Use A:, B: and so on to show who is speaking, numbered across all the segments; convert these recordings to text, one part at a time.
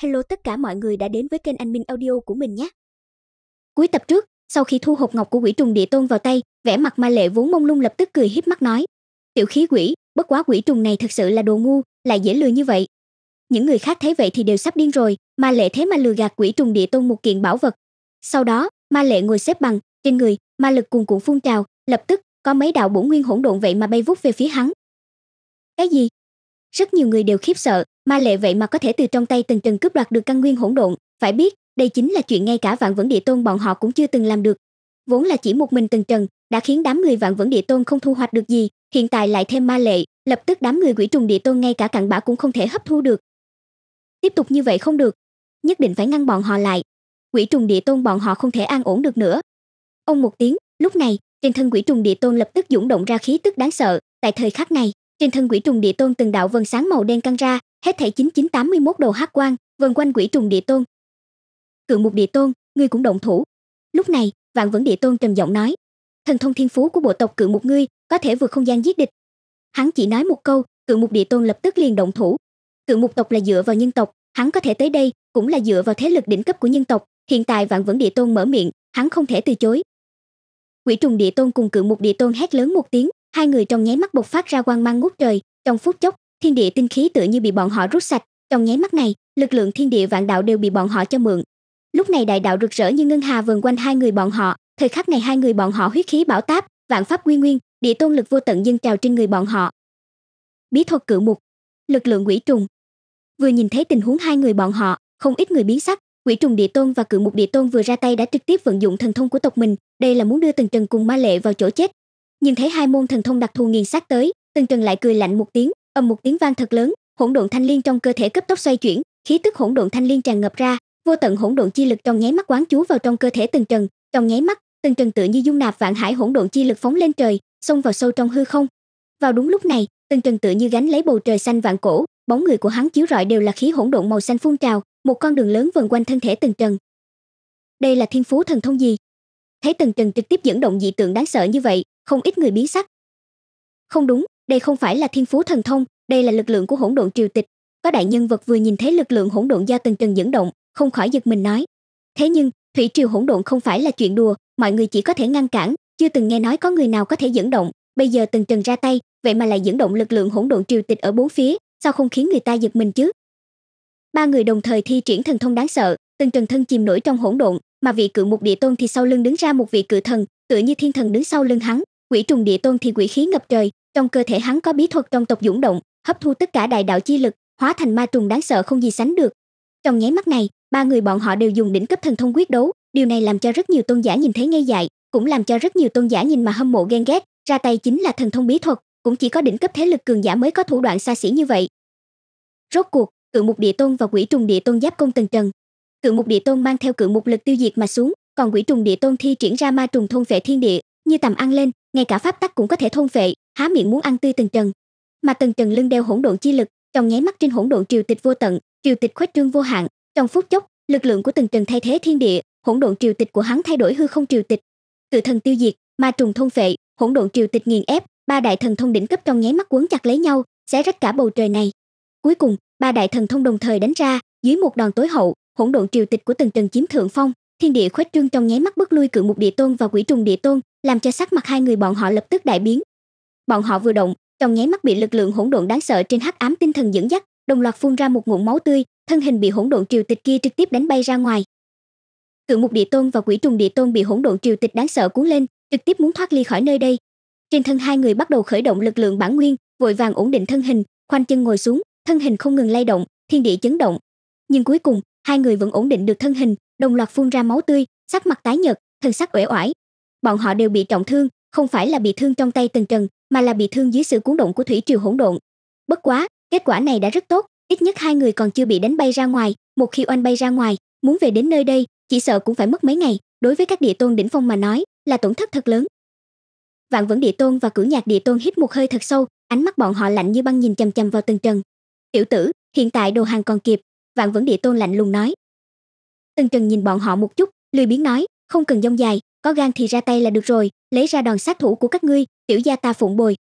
A: Hello tất cả mọi người đã đến với kênh Anh Minh Audio của mình nhé. Cuối tập trước, sau khi thu hộp ngọc của quỷ trùng địa tôn vào tay, vẻ mặt ma lệ vốn mông lung lập tức cười híp mắt nói. Tiểu khí quỷ, bất quá quỷ trùng này thật sự là đồ ngu, lại dễ lừa như vậy. Những người khác thấy vậy thì đều sắp điên rồi, ma lệ thế mà lừa gạt quỷ trùng địa tôn một kiện bảo vật. Sau đó, ma lệ ngồi xếp bằng, trên người, ma lực cuồn cuộn phun trào, lập tức có mấy đạo bổ nguyên hỗn độn vậy mà bay vút về phía hắn. Cái gì? Rất nhiều người đều khiếp sợ, ma lệ vậy mà có thể từ trong tay từng trần cướp đoạt được căn nguyên hỗn độn, phải biết, đây chính là chuyện ngay cả vạn vẫn địa tôn bọn họ cũng chưa từng làm được. Vốn là chỉ một mình từng trần, đã khiến đám người vạn vẫn địa tôn không thu hoạch được gì, hiện tại lại thêm ma lệ, lập tức đám người quỷ trùng địa tôn ngay cả cặn bã cũng không thể hấp thu được. Tiếp tục như vậy không được, nhất định phải ngăn bọn họ lại. Quỷ trùng địa tôn bọn họ không thể an ổn được nữa. Ông một tiếng, lúc này, trên thân quỷ trùng địa tôn lập tức dũng động ra khí tức đáng sợ, tại thời khắc này, trên thân quỷ trùng địa tôn từng đạo vần sáng màu đen căng ra, hết thảy 9981 đồ hắc quang, vần quanh quỷ trùng địa tôn. Cự mục địa tôn, ngươi cũng động thủ. Lúc này, Vạn Vẫn địa tôn trầm giọng nói, thần thông thiên phú của bộ tộc cự mục ngươi có thể vượt không gian giết địch. Hắn chỉ nói một câu, cự mục địa tôn lập tức liền động thủ. Cự mục tộc là dựa vào nhân tộc, hắn có thể tới đây cũng là dựa vào thế lực đỉnh cấp của nhân tộc, hiện tại Vạn Vẫn địa tôn mở miệng, hắn không thể từ chối. Quỷ trùng địa tôn cùng cự mục địa tôn hét lớn một tiếng, hai người trong nháy mắt bộc phát ra quang mang ngút trời trong phút chốc thiên địa tinh khí tựa như bị bọn họ rút sạch trong nháy mắt này lực lượng thiên địa vạn đạo đều bị bọn họ cho mượn lúc này đại đạo rực rỡ như ngân hà vần quanh hai người bọn họ thời khắc này hai người bọn họ huyết khí bảo táp vạn pháp nguyên nguyên địa tôn lực vô tận dâng trào trên người bọn họ bí thuật cự mục lực lượng quỷ trùng vừa nhìn thấy tình huống hai người bọn họ không ít người biến sắc quỷ trùng địa tôn và cự mục địa tôn vừa ra tay đã trực tiếp vận dụng thần thông của tộc mình đây là muốn đưa từng trần cùng ma lệ vào chỗ chết nhìn thấy hai môn thần thông đặc thù nghiền sát tới Tần trần lại cười lạnh một tiếng ầm một tiếng vang thật lớn hỗn độn thanh liên trong cơ thể cấp tốc xoay chuyển khí tức hỗn độn thanh liên tràn ngập ra vô tận hỗn độn chi lực trong nháy mắt quán chú vào trong cơ thể Tần trần trong nháy mắt Tần trần tự như dung nạp vạn hải hỗn độn chi lực phóng lên trời xông vào sâu trong hư không vào đúng lúc này Tần trần tự như gánh lấy bầu trời xanh vạn cổ bóng người của hắn chiếu rọi đều là khí hỗn độn màu xanh phun trào một con đường lớn vần quanh thân thể Tần trần đây là thiên phú thần thông gì thấy tần trần trực tiếp dẫn động dị tượng đáng sợ như vậy không ít người biến sắc không đúng đây không phải là thiên phú thần thông đây là lực lượng của hỗn độn triều tịch có đại nhân vật vừa nhìn thấy lực lượng hỗn độn do tần trần dẫn động không khỏi giật mình nói thế nhưng thủy triều hỗn độn không phải là chuyện đùa mọi người chỉ có thể ngăn cản chưa từng nghe nói có người nào có thể dẫn động bây giờ tần trần ra tay vậy mà lại dẫn động lực lượng hỗn độn triều tịch ở bốn phía sao không khiến người ta giật mình chứ ba người đồng thời thi triển thần thông đáng sợ tần trần thân chìm nổi trong hỗn độn mà vị cự mục địa tôn thì sau lưng đứng ra một vị cự thần tựa như thiên thần đứng sau lưng hắn quỷ trùng địa tôn thì quỷ khí ngập trời trong cơ thể hắn có bí thuật trong tộc dũng động hấp thu tất cả đại đạo chi lực hóa thành ma trùng đáng sợ không gì sánh được trong nháy mắt này ba người bọn họ đều dùng đỉnh cấp thần thông quyết đấu điều này làm cho rất nhiều tôn giả nhìn thấy ngây dại cũng làm cho rất nhiều tôn giả nhìn mà hâm mộ ghen ghét ra tay chính là thần thông bí thuật cũng chỉ có đỉnh cấp thế lực cường giả mới có thủ đoạn xa xỉ như vậy rốt cuộc cự mục địa tôn và quỷ trùng địa tôn giáp công tần trần cự mục địa tôn mang theo cự mục lực tiêu diệt mà xuống còn quỷ trùng địa tôn thi triển ra ma trùng thôn vệ thiên địa như tầm ăn lên ngay cả pháp tắc cũng có thể thôn vệ há miệng muốn ăn tươi từng trần mà từng trần lưng đeo hỗn độn chi lực trong nháy mắt trên hỗn độn triều tịch vô tận triều tịch khuếch trương vô hạn trong phút chốc lực lượng của từng trần thay thế thiên địa hỗn độn triều tịch của hắn thay đổi hư không triều tịch cự thần tiêu diệt ma trùng thôn vệ hỗn độn triều tịch nghiền ép ba đại thần thông đỉnh cấp trong nháy mắt quấn chặt lấy nhau xé rách cả bầu trời này cuối cùng ba đại thần thông đồng thời đánh ra dưới một đòn tối hậu hỗn độn triều tịch của từng tầng chiếm thượng phong thiên địa khuếch trương trong nháy mắt bước lui cự mục địa tôn và quỷ trùng địa tôn làm cho sắc mặt hai người bọn họ lập tức đại biến bọn họ vừa động trong nháy mắt bị lực lượng hỗn độn đáng sợ trên hắc ám tinh thần dẫn dắt đồng loạt phun ra một ngụm máu tươi thân hình bị hỗn độn triều tịch kia trực tiếp đánh bay ra ngoài cự mục địa tôn và quỷ trùng địa tôn bị hỗn độn triều tịch đáng sợ cuốn lên trực tiếp muốn thoát ly khỏi nơi đây trên thân hai người bắt đầu khởi động lực lượng bản nguyên vội vàng ổn định thân hình khoanh chân ngồi xuống thân hình không ngừng lay động thiên địa chấn động nhưng cuối cùng hai người vẫn ổn định được thân hình, đồng loạt phun ra máu tươi, sắc mặt tái nhợt, thần sắc uể oải. Bọn họ đều bị trọng thương, không phải là bị thương trong tay Tần Trần, mà là bị thương dưới sự cuốn động của thủy triều hỗn độn. Bất quá, kết quả này đã rất tốt, ít nhất hai người còn chưa bị đánh bay ra ngoài, một khi oanh bay ra ngoài, muốn về đến nơi đây, chỉ sợ cũng phải mất mấy ngày, đối với các địa tôn đỉnh phong mà nói, là tổn thất thật lớn. Vạn Vẫn Địa Tôn và Cửu Nhạc Địa Tôn hít một hơi thật sâu, ánh mắt bọn họ lạnh như băng nhìn chằm chằm vào Tần Trần. "Tiểu tử, hiện tại đồ hàng còn kịp, Vạn Vẫn Địa Tôn lạnh lùng nói. tần Trần nhìn bọn họ một chút, lười biếng nói, không cần dông dài, có gan thì ra tay là được rồi, lấy ra đòn sát thủ của các ngươi, tiểu gia ta phụng bồi.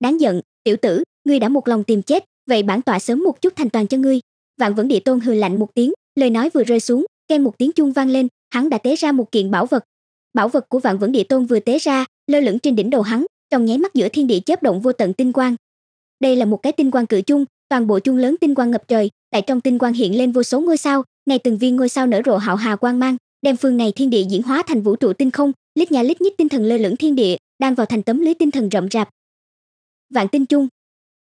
A: Đáng giận, tiểu tử, ngươi đã một lòng tìm chết, vậy bản tọa sớm một chút thành toàn cho ngươi. Vạn Vẫn Địa Tôn hừ lạnh một tiếng, lời nói vừa rơi xuống, ken một tiếng chuông vang lên, hắn đã tế ra một kiện bảo vật. Bảo vật của Vạn Vẫn Địa Tôn vừa tế ra, lơ lửng trên đỉnh đầu hắn, trong nháy mắt giữa thiên địa chớp động vô tận tinh quang. Đây là một cái tinh quang cự chung, toàn bộ chung lớn tinh quang ngập trời tại trong tinh quang hiện lên vô số ngôi sao ngày từng viên ngôi sao nở rộ hạo hà quang mang đem phương này thiên địa diễn hóa thành vũ trụ tinh không lít nhà lít nhít tinh thần lơ lửng thiên địa đang vào thành tấm lưới tinh thần rậm rạp vạn tinh chung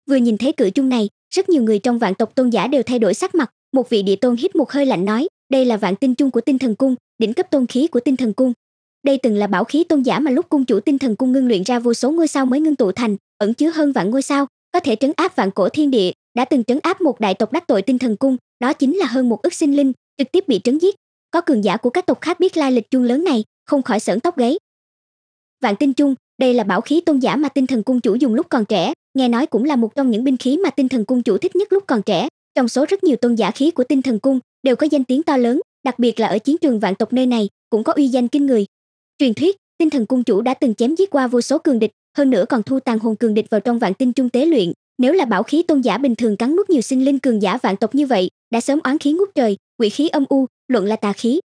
A: vừa nhìn thấy cự chung này rất nhiều người trong vạn tộc tôn giả đều thay đổi sắc mặt một vị địa tôn hít một hơi lạnh nói đây là vạn tinh chung của tinh thần cung đỉnh cấp tôn khí của tinh thần cung đây từng là bảo khí tôn giả mà lúc cung chủ tinh thần cung ngưng luyện ra vô số ngôi sao mới ngưng tụ thành ẩn chứa hơn vạn ngôi sao có thể trấn áp vạn cổ thiên địa đã từng trấn áp một đại tộc đắc tội tinh thần cung, đó chính là hơn một ức sinh linh, trực tiếp bị trấn giết. Có cường giả của các tộc khác biết lai lịch chuông lớn này, không khỏi sởn tóc gáy. Vạn tinh chung, đây là bảo khí tôn giả mà tinh thần cung chủ dùng lúc còn trẻ, nghe nói cũng là một trong những binh khí mà tinh thần cung chủ thích nhất lúc còn trẻ. Trong số rất nhiều tôn giả khí của tinh thần cung đều có danh tiếng to lớn, đặc biệt là ở chiến trường vạn tộc nơi này cũng có uy danh kinh người. Truyền thuyết, tinh thần cung chủ đã từng chém giết qua vô số cường địch, hơn nữa còn thu tàn hồn cường địch vào trong vạn tinh trung tế luyện, nếu là bảo khí tôn giả bình thường cắn nuốt nhiều sinh linh cường giả vạn tộc như vậy, đã sớm oán khí ngút trời, quỷ khí âm u, luận là tà khí.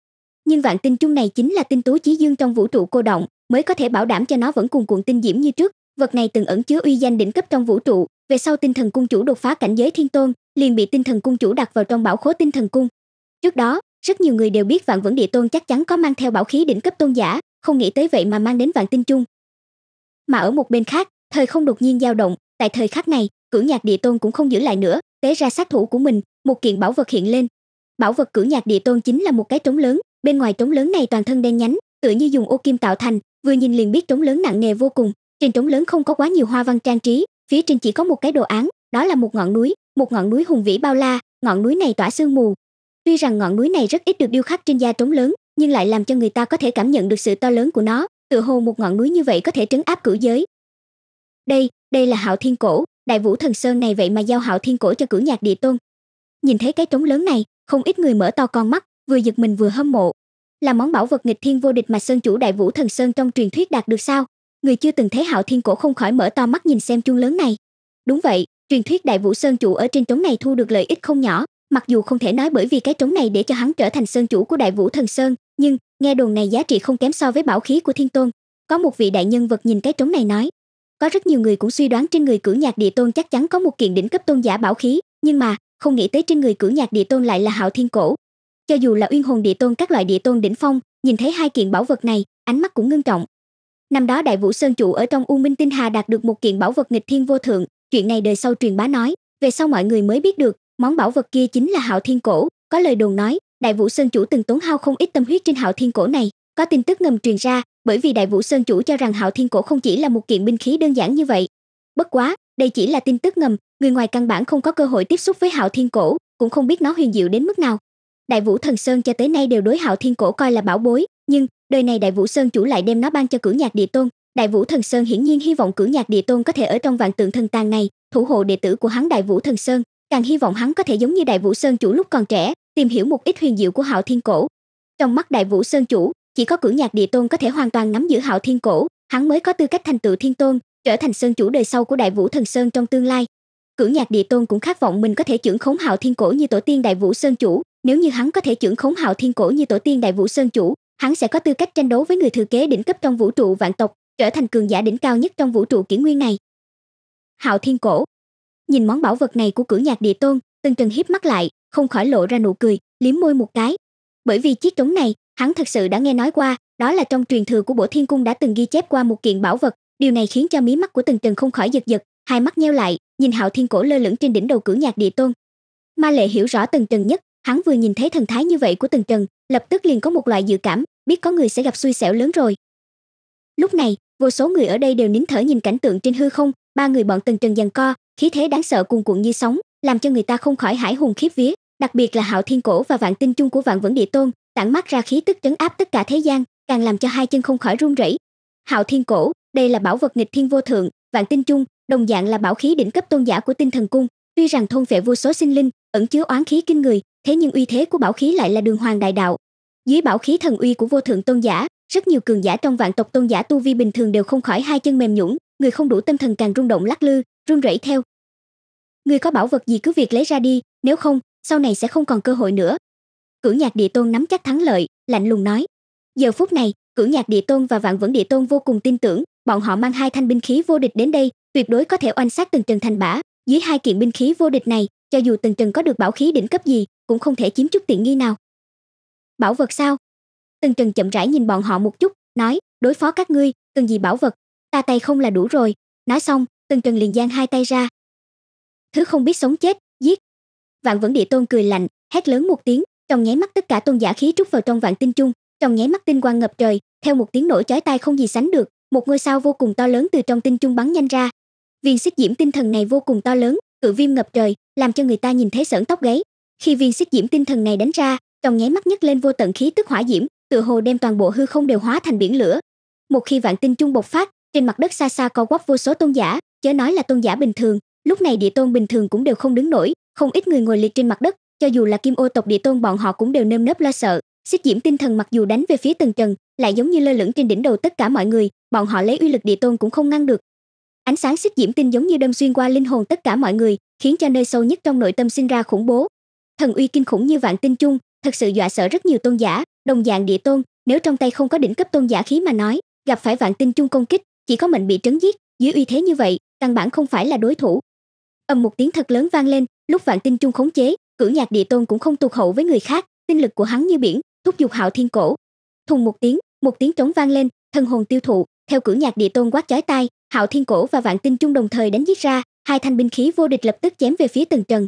A: Nhưng vạn tinh chung này chính là tinh tú chí dương trong vũ trụ cô động, mới có thể bảo đảm cho nó vẫn cùng cuộn tinh diễm như trước. Vật này từng ẩn chứa uy danh đỉnh cấp trong vũ trụ, về sau tinh thần cung chủ đột phá cảnh giới thiên tôn, liền bị tinh thần cung chủ đặt vào trong bảo khố tinh thần cung. Trước đó, rất nhiều người đều biết vạn vẫn địa tôn chắc chắn có mang theo bảo khí đỉnh cấp tôn giả, không nghĩ tới vậy mà mang đến vạn tinh chung. Mà ở một bên khác, thời không đột nhiên dao động, tại thời khắc này cử nhạc địa tôn cũng không giữ lại nữa tế ra sát thủ của mình một kiện bảo vật hiện lên bảo vật cử nhạc địa tôn chính là một cái trống lớn bên ngoài trống lớn này toàn thân đen nhánh tựa như dùng ô kim tạo thành vừa nhìn liền biết trống lớn nặng nề vô cùng trên trống lớn không có quá nhiều hoa văn trang trí phía trên chỉ có một cái đồ án đó là một ngọn núi một ngọn núi hùng vĩ bao la ngọn núi này tỏa sương mù tuy rằng ngọn núi này rất ít được điêu khắc trên da trống lớn nhưng lại làm cho người ta có thể cảm nhận được sự to lớn của nó tựa hồ một ngọn núi như vậy có thể trấn áp cửu giới đây đây là hạo thiên cổ đại vũ thần sơn này vậy mà giao hạo thiên cổ cho cửu nhạc địa tôn nhìn thấy cái trống lớn này không ít người mở to con mắt vừa giật mình vừa hâm mộ là món bảo vật nghịch thiên vô địch mà sơn chủ đại vũ thần sơn trong truyền thuyết đạt được sao người chưa từng thấy hạo thiên cổ không khỏi mở to mắt nhìn xem chuông lớn này đúng vậy truyền thuyết đại vũ sơn chủ ở trên trống này thu được lợi ích không nhỏ mặc dù không thể nói bởi vì cái trống này để cho hắn trở thành sơn chủ của đại vũ thần sơn nhưng nghe đồn này giá trị không kém so với bảo khí của thiên tôn có một vị đại nhân vật nhìn cái trống này nói có rất nhiều người cũng suy đoán trên người cử nhạc địa tôn chắc chắn có một kiện đỉnh cấp tôn giả bảo khí, nhưng mà không nghĩ tới trên người cử nhạc địa tôn lại là hạo thiên cổ. Cho dù là uyên hồn địa tôn các loại địa tôn đỉnh phong, nhìn thấy hai kiện bảo vật này, ánh mắt cũng ngưng trọng. Năm đó Đại Vũ Sơn chủ ở trong U Minh Tinh Hà đạt được một kiện bảo vật nghịch thiên vô thượng, chuyện này đời sau truyền bá nói, về sau mọi người mới biết được, món bảo vật kia chính là Hạo Thiên Cổ, có lời đồn nói, Đại Vũ Sơn chủ từng tốn hao không ít tâm huyết trên Hạo Thiên Cổ này, có tin tức ngầm truyền ra, bởi vì Đại Vũ Sơn chủ cho rằng Hạo Thiên Cổ không chỉ là một kiện binh khí đơn giản như vậy. Bất quá, đây chỉ là tin tức ngầm, người ngoài căn bản không có cơ hội tiếp xúc với Hạo Thiên Cổ, cũng không biết nó huyền diệu đến mức nào. Đại Vũ Thần Sơn cho tới nay đều đối Hạo Thiên Cổ coi là bảo bối, nhưng đời này Đại Vũ Sơn chủ lại đem nó ban cho Cửu Nhạc Địa Tôn. Đại Vũ Thần Sơn hiển nhiên hy vọng Cửu Nhạc Địa Tôn có thể ở trong vạn tượng thần tàng này, thủ hộ đệ tử của hắn Đại Vũ Thần Sơn, càng hy vọng hắn có thể giống như Đại Vũ Sơn chủ lúc còn trẻ, tìm hiểu một ít huyền diệu của Hạo Thiên Cổ. Trong mắt Đại Vũ Sơn chủ, chỉ có cử nhạc địa tôn có thể hoàn toàn nắm giữ hạo thiên cổ hắn mới có tư cách thành tựu thiên tôn trở thành sơn chủ đời sau của đại vũ thần sơn trong tương lai cử nhạc địa tôn cũng khát vọng mình có thể trưởng khống hạo thiên cổ như tổ tiên đại vũ sơn chủ nếu như hắn có thể trưởng khống hạo thiên cổ như tổ tiên đại vũ sơn chủ hắn sẽ có tư cách tranh đấu với người thừa kế đỉnh cấp trong vũ trụ vạn tộc trở thành cường giả đỉnh cao nhất trong vũ trụ kỷ nguyên này hạo thiên cổ nhìn món bảo vật này của cử nhạc địa tôn từng trần hiếp mắt lại không khỏi lộ ra nụ cười liếm môi một cái bởi vì chiếc trống này hắn thật sự đã nghe nói qua đó là trong truyền thừa của bộ thiên cung đã từng ghi chép qua một kiện bảo vật điều này khiến cho mí mắt của tần trần không khỏi giật giật hai mắt nheo lại nhìn hạo thiên cổ lơ lửng trên đỉnh đầu cửa nhạc địa tôn ma lệ hiểu rõ tần trần nhất hắn vừa nhìn thấy thần thái như vậy của tần trần lập tức liền có một loại dự cảm biết có người sẽ gặp xui xẻo lớn rồi lúc này vô số người ở đây đều nín thở nhìn cảnh tượng trên hư không ba người bọn tần trần giằng co khí thế đáng sợ cuồn cuộn như sóng làm cho người ta không khỏi hãi hùng khiếp vía đặc biệt là hạo thiên cổ và vạn tinh chung của vạn vẫn địa tôn tản mát ra khí tức trấn áp tất cả thế gian càng làm cho hai chân không khỏi run rẩy hạo thiên cổ đây là bảo vật nghịch thiên vô thượng vạn tinh chung đồng dạng là bảo khí đỉnh cấp tôn giả của tinh thần cung tuy rằng thôn vệ vô số sinh linh ẩn chứa oán khí kinh người thế nhưng uy thế của bảo khí lại là đường hoàng đại đạo dưới bảo khí thần uy của vô thượng tôn giả rất nhiều cường giả trong vạn tộc tôn giả tu vi bình thường đều không khỏi hai chân mềm nhũn người không đủ tâm thần càng rung động lắc lư run rẩy theo người có bảo vật gì cứ việc lấy ra đi nếu không sau này sẽ không còn cơ hội nữa cửu nhạc địa tôn nắm chắc thắng lợi lạnh lùng nói giờ phút này cửu nhạc địa tôn và vạn vẫn địa tôn vô cùng tin tưởng bọn họ mang hai thanh binh khí vô địch đến đây tuyệt đối có thể oanh sát từng trần thành bả dưới hai kiện binh khí vô địch này cho dù từng trần có được bảo khí đỉnh cấp gì cũng không thể chiếm chút tiện nghi nào bảo vật sao từng trần chậm rãi nhìn bọn họ một chút nói đối phó các ngươi cần gì bảo vật ta tay không là đủ rồi nói xong từng trần liền giang hai tay ra thứ không biết sống chết giết vạn vẫn địa tôn cười lạnh hét lớn một tiếng trong nháy mắt tất cả tôn giả khí trút vào trong vạn tinh chung trong nháy mắt tinh quang ngập trời theo một tiếng nổ chói tai không gì sánh được một ngôi sao vô cùng to lớn từ trong tinh chung bắn nhanh ra viên xích diễm tinh thần này vô cùng to lớn cự viêm ngập trời làm cho người ta nhìn thấy sởn tóc gáy khi viên xích diễm tinh thần này đánh ra trong nháy mắt nhấc lên vô tận khí tức hỏa diễm tự hồ đem toàn bộ hư không đều hóa thành biển lửa một khi vạn tinh chung bộc phát trên mặt đất xa xa co quắp vô số tôn giả chớ nói là tôn giả bình thường lúc này địa tôn bình thường cũng đều không đứng nổi không ít người ngồi liệt trên mặt đất cho dù là kim ô tộc địa tôn bọn họ cũng đều nơm nớp lo sợ, xích diễm tinh thần mặc dù đánh về phía tầng trần, lại giống như lơ lửng trên đỉnh đầu tất cả mọi người, bọn họ lấy uy lực địa tôn cũng không ngăn được. Ánh sáng xích diễm tinh giống như đâm xuyên qua linh hồn tất cả mọi người, khiến cho nơi sâu nhất trong nội tâm sinh ra khủng bố. Thần uy kinh khủng như vạn tinh chung, thật sự dọa sợ rất nhiều tôn giả, đồng dạng địa tôn, nếu trong tay không có đỉnh cấp tôn giả khí mà nói, gặp phải vạn tinh chung công kích, chỉ có mình bị trấn giết, dưới uy thế như vậy, căn bản không phải là đối thủ. Ầm một tiếng thật lớn vang lên, lúc vạn tinh chung khống chế, cửu nhạc địa tôn cũng không tụt hậu với người khác tinh lực của hắn như biển thúc giục hạo thiên cổ thùng một tiếng một tiếng trống vang lên thân hồn tiêu thụ theo cửu nhạc địa tôn quát chói tai hạo thiên cổ và vạn tinh trung đồng thời đánh giết ra hai thanh binh khí vô địch lập tức chém về phía tần trần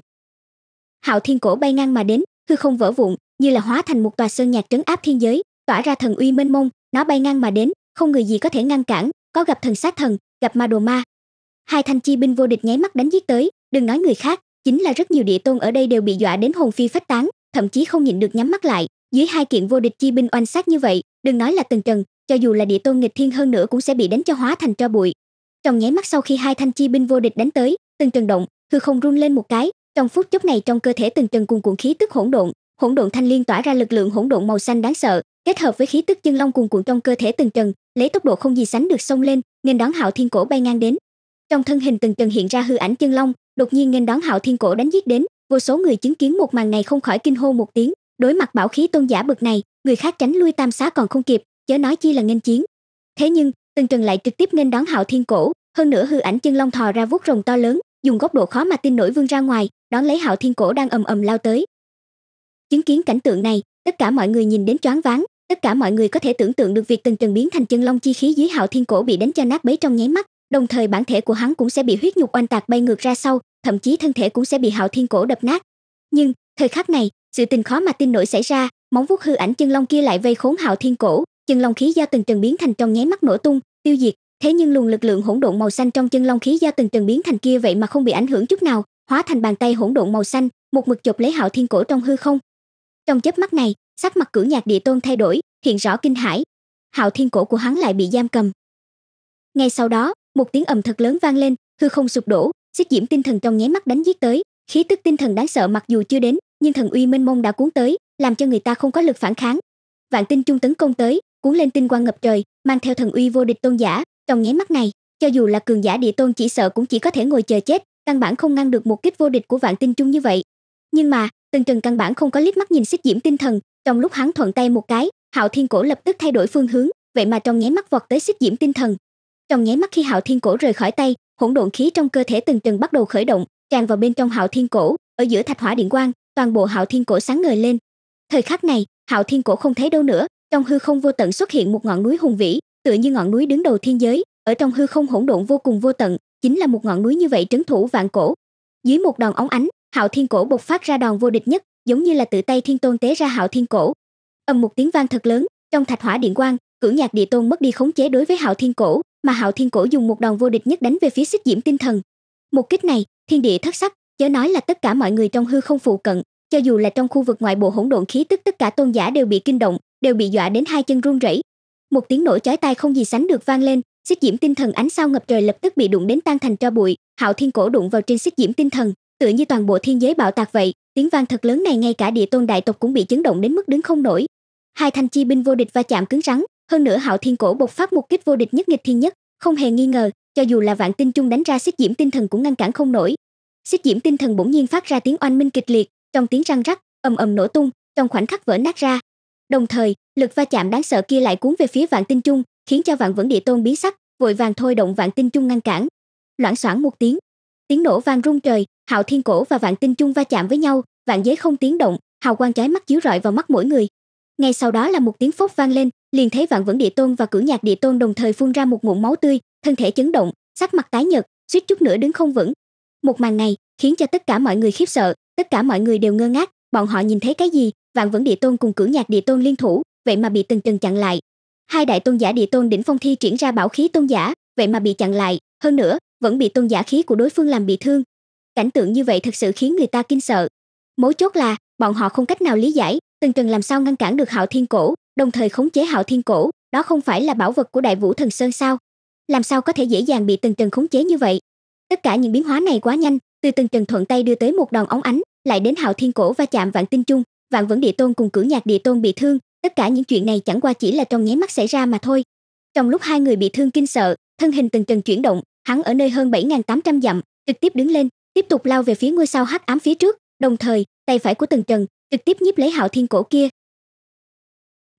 A: hạo thiên cổ bay ngang mà đến hư không vỡ vụn như là hóa thành một tòa sơn nhạc trấn áp thiên giới tỏa ra thần uy mênh mông nó bay ngang mà đến không người gì có thể ngăn cản có gặp thần sát thần gặp ma đồ ma hai thanh chi binh vô địch nháy mắt đánh giết tới đừng nói người khác chính là rất nhiều địa tôn ở đây đều bị dọa đến hồn phi phách tán thậm chí không nhịn được nhắm mắt lại dưới hai kiện vô địch chi binh oanh sát như vậy đừng nói là từng trần cho dù là địa tôn nghịch thiên hơn nữa cũng sẽ bị đánh cho hóa thành tro bụi trong nháy mắt sau khi hai thanh chi binh vô địch đánh tới từng trần động hư không run lên một cái trong phút chốc này trong cơ thể từng trần cuồn cuộn khí tức hỗn độn hỗn độn thanh liên tỏa ra lực lượng hỗn độn màu xanh đáng sợ kết hợp với khí tức chân long cuồn cuộn trong cơ thể từng trần lấy tốc độ không gì sánh được xông lên nên đón hạo thiên cổ bay ngang đến trong thân hình từng trần hiện ra hư ảnh chân long đột nhiên nghênh đón hạo thiên cổ đánh giết đến vô số người chứng kiến một màn này không khỏi kinh hô một tiếng đối mặt bảo khí tôn giả bực này người khác tránh lui tam xá còn không kịp chớ nói chi là nghênh chiến thế nhưng tần trần lại trực tiếp nghênh đón hạo thiên cổ hơn nữa hư ảnh chân long thò ra vuốt rồng to lớn dùng góc độ khó mà tin nổi vươn ra ngoài đón lấy hạo thiên cổ đang ầm ầm lao tới chứng kiến cảnh tượng này tất cả mọi người nhìn đến choáng váng tất cả mọi người có thể tưởng tượng được việc tần trần biến thành chân long chi khí dưới hạo thiên cổ bị đánh cho nát bấy trong nháy mắt đồng thời bản thể của hắn cũng sẽ bị huyết nhục oanh tạc bay ngược ra sau thậm chí thân thể cũng sẽ bị hạo thiên cổ đập nát nhưng thời khắc này sự tình khó mà tin nổi xảy ra móng vuốt hư ảnh chân long kia lại vây khốn hạo thiên cổ chân long khí do từng trần biến thành trong nháy mắt nổ tung tiêu diệt thế nhưng luồng lực lượng hỗn độn màu xanh trong chân long khí do từng trần biến thành kia vậy mà không bị ảnh hưởng chút nào hóa thành bàn tay hỗn độn màu xanh một mực chộp lấy hạo thiên cổ trong hư không trong chớp mắt này sắc mặt cử nhạc địa tôn thay đổi hiện rõ kinh hãi hạo thiên cổ của hắn lại bị giam cầm ngay sau đó một tiếng ầm thật lớn vang lên hư không sụp đổ xích diễm tinh thần trong nháy mắt đánh giết tới khí tức tinh thần đáng sợ mặc dù chưa đến nhưng thần uy mênh mông đã cuốn tới làm cho người ta không có lực phản kháng vạn tinh trung tấn công tới cuốn lên tinh quang ngập trời mang theo thần uy vô địch tôn giả trong nháy mắt này cho dù là cường giả địa tôn chỉ sợ cũng chỉ có thể ngồi chờ chết căn bản không ngăn được một kích vô địch của vạn tinh trung như vậy nhưng mà từng trần căn bản không có liếc mắt nhìn xích diễm tinh thần trong lúc hắn thuận tay một cái hạo thiên cổ lập tức thay đổi phương hướng vậy mà trong nháy mắt vọt tới xích diễm tinh thần trong nháy mắt khi Hạo Thiên Cổ rời khỏi tay, hỗn độn khí trong cơ thể từng tầng bắt đầu khởi động, tràn vào bên trong Hạo Thiên Cổ, ở giữa thạch hỏa điện quang, toàn bộ Hạo Thiên Cổ sáng ngời lên. Thời khắc này, Hạo Thiên Cổ không thấy đâu nữa, trong hư không vô tận xuất hiện một ngọn núi hùng vĩ, tựa như ngọn núi đứng đầu thiên giới, ở trong hư không hỗn độn vô cùng vô tận, chính là một ngọn núi như vậy trấn thủ vạn cổ. Dưới một đòn ống ánh, Hạo Thiên Cổ bộc phát ra đòn vô địch nhất, giống như là tự tay Thiên Tôn tế ra Hạo Thiên Cổ. Ầm một tiếng vang thật lớn, trong thạch hỏa điện quang, Cửu Nhạc Địa Tôn mất đi khống chế đối với Hạo Thiên Cổ, mà hạo thiên cổ dùng một đòn vô địch nhất đánh về phía xích diễm tinh thần một kích này thiên địa thất sắc chớ nói là tất cả mọi người trong hư không phụ cận cho dù là trong khu vực ngoại bộ hỗn độn khí tức tất cả tôn giả đều bị kinh động đều bị dọa đến hai chân run rẩy một tiếng nổ chói tai không gì sánh được vang lên xích diễm tinh thần ánh sao ngập trời lập tức bị đụng đến tan thành tro bụi hạo thiên cổ đụng vào trên xích diễm tinh thần tựa như toàn bộ thiên giới bạo tạc vậy tiếng vang thật lớn này ngay cả địa tôn đại tộc cũng bị chấn động đến mức đứng không nổi hai thanh chi binh vô địch va chạm cứng rắn hơn nữa Hạo Thiên Cổ bộc phát một kích vô địch nhất nghịch thiên nhất, không hề nghi ngờ, cho dù là vạn tinh chung đánh ra xích diễm tinh thần cũng ngăn cản không nổi. Xích diễm tinh thần bỗng nhiên phát ra tiếng oanh minh kịch liệt, trong tiếng răng rắc, ầm ầm nổ tung, trong khoảnh khắc vỡ nát ra. Đồng thời, lực va chạm đáng sợ kia lại cuốn về phía vạn tinh chung, khiến cho vạn vẫn địa tôn biến sắc, vội vàng thôi động vạn tinh chung ngăn cản. Loảng xoảng một tiếng, tiếng nổ vang rung trời, Hạo Thiên Cổ và vạn tinh chung va chạm với nhau, vạn giới không tiếng động, hào quang trái mắt chiếu rọi vào mắt mỗi người. Ngay sau đó là một tiếng phốc vang lên, liền thấy vạn vẫn địa tôn và cử nhạc địa tôn đồng thời phun ra một ngụm máu tươi thân thể chấn động sắc mặt tái nhợt suýt chút nữa đứng không vững một màn này khiến cho tất cả mọi người khiếp sợ tất cả mọi người đều ngơ ngác bọn họ nhìn thấy cái gì vạn vẫn địa tôn cùng cử nhạc địa tôn liên thủ vậy mà bị từng trần chặn lại hai đại tôn giả địa tôn đỉnh phong thi triển ra bảo khí tôn giả vậy mà bị chặn lại hơn nữa vẫn bị tôn giả khí của đối phương làm bị thương cảnh tượng như vậy thật sự khiến người ta kinh sợ mấu chốt là bọn họ không cách nào lý giải từng trần làm sao ngăn cản được hạo thiên cổ đồng thời khống chế hạo thiên cổ đó không phải là bảo vật của đại vũ thần sơn sao làm sao có thể dễ dàng bị từng trần khống chế như vậy tất cả những biến hóa này quá nhanh từ từng trần thuận tay đưa tới một đòn ống ánh lại đến hạo thiên cổ va chạm vạn tinh chung vạn vẫn địa tôn cùng cử nhạc địa tôn bị thương tất cả những chuyện này chẳng qua chỉ là trong nháy mắt xảy ra mà thôi trong lúc hai người bị thương kinh sợ thân hình từng trần chuyển động hắn ở nơi hơn 7.800 dặm trực tiếp đứng lên tiếp tục lao về phía ngôi sao hắc ám phía trước đồng thời tay phải của từng trần trực tiếp nhíp lấy hạo thiên cổ kia